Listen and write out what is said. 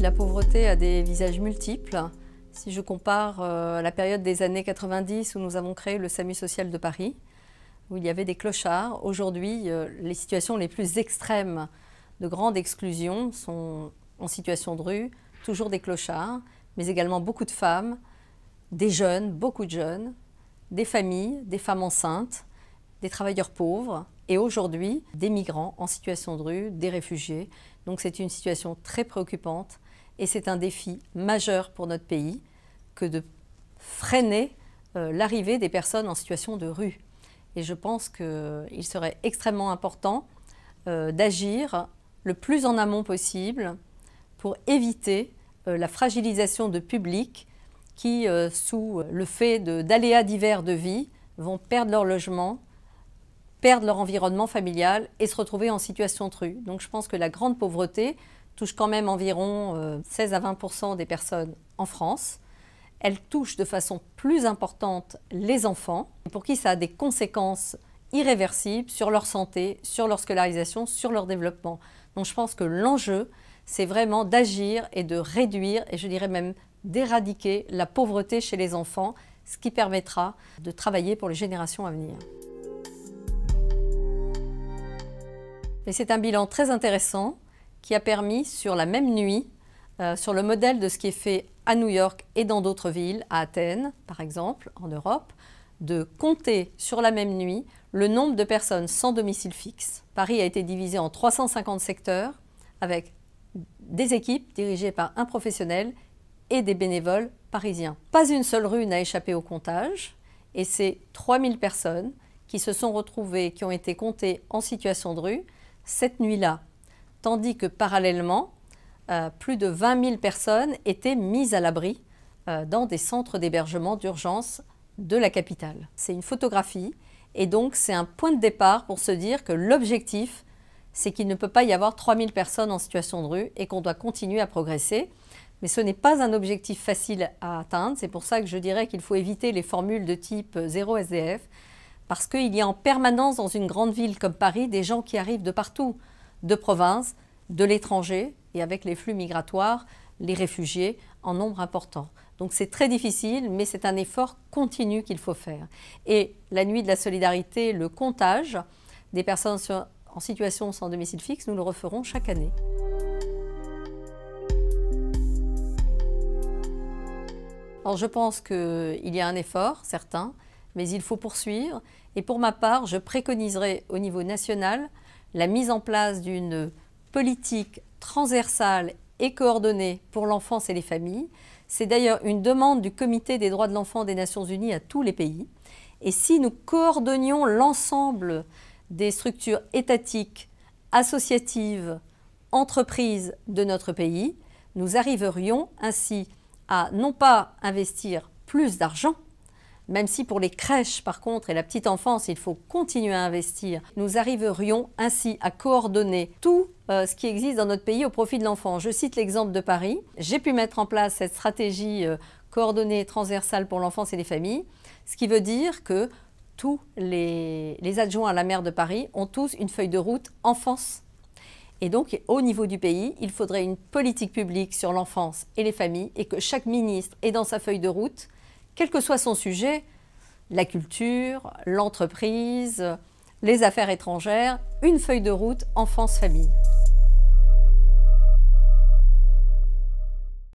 La pauvreté a des visages multiples. Si je compare euh, la période des années 90 où nous avons créé le SAMU social de Paris, où il y avait des clochards, aujourd'hui, euh, les situations les plus extrêmes de grande exclusion sont en situation de rue, toujours des clochards, mais également beaucoup de femmes, des jeunes, beaucoup de jeunes, des familles, des femmes enceintes, des travailleurs pauvres et aujourd'hui des migrants en situation de rue, des réfugiés. Donc c'est une situation très préoccupante et c'est un défi majeur pour notre pays que de freiner euh, l'arrivée des personnes en situation de rue. Et je pense qu'il serait extrêmement important euh, d'agir le plus en amont possible pour éviter euh, la fragilisation de publics qui, sous le fait d'aléas divers de vie, vont perdre leur logement, perdre leur environnement familial et se retrouver en situation de rue. Donc je pense que la grande pauvreté, touche quand même environ 16 euh, à 20 des personnes en France. Elle touche de façon plus importante les enfants, pour qui ça a des conséquences irréversibles sur leur santé, sur leur scolarisation, sur leur développement. Donc je pense que l'enjeu, c'est vraiment d'agir et de réduire, et je dirais même d'éradiquer la pauvreté chez les enfants, ce qui permettra de travailler pour les générations à venir. Et c'est un bilan très intéressant qui a permis sur la même nuit, euh, sur le modèle de ce qui est fait à New York et dans d'autres villes, à Athènes par exemple, en Europe, de compter sur la même nuit le nombre de personnes sans domicile fixe. Paris a été divisé en 350 secteurs avec des équipes dirigées par un professionnel et des bénévoles parisiens. Pas une seule rue n'a échappé au comptage et c'est 3000 personnes qui se sont retrouvées, qui ont été comptées en situation de rue cette nuit-là tandis que parallèlement, euh, plus de 20 000 personnes étaient mises à l'abri euh, dans des centres d'hébergement d'urgence de la capitale. C'est une photographie et donc c'est un point de départ pour se dire que l'objectif, c'est qu'il ne peut pas y avoir 000 personnes en situation de rue et qu'on doit continuer à progresser. Mais ce n'est pas un objectif facile à atteindre. C'est pour ça que je dirais qu'il faut éviter les formules de type 0 SDF, parce qu'il y a en permanence dans une grande ville comme Paris des gens qui arrivent de partout de province, de l'étranger, et avec les flux migratoires, les réfugiés en nombre important. Donc c'est très difficile, mais c'est un effort continu qu'il faut faire. Et la nuit de la solidarité, le comptage des personnes en situation sans domicile fixe, nous le referons chaque année. Alors je pense qu'il y a un effort, certain, mais il faut poursuivre. Et pour ma part, je préconiserai au niveau national la mise en place d'une politique transversale et coordonnée pour l'enfance et les familles. C'est d'ailleurs une demande du Comité des droits de l'enfant des Nations Unies à tous les pays. Et si nous coordonnions l'ensemble des structures étatiques, associatives, entreprises de notre pays, nous arriverions ainsi à non pas investir plus d'argent, même si pour les crèches, par contre, et la petite enfance, il faut continuer à investir, nous arriverions ainsi à coordonner tout euh, ce qui existe dans notre pays au profit de l'enfant. Je cite l'exemple de Paris. J'ai pu mettre en place cette stratégie euh, coordonnée transversale pour l'enfance et les familles, ce qui veut dire que tous les adjoints à la maire de Paris ont tous une feuille de route enfance et donc, au niveau du pays, il faudrait une politique publique sur l'enfance et les familles et que chaque ministre ait dans sa feuille de route quel que soit son sujet, la culture, l'entreprise, les affaires étrangères, une feuille de route enfance-famille.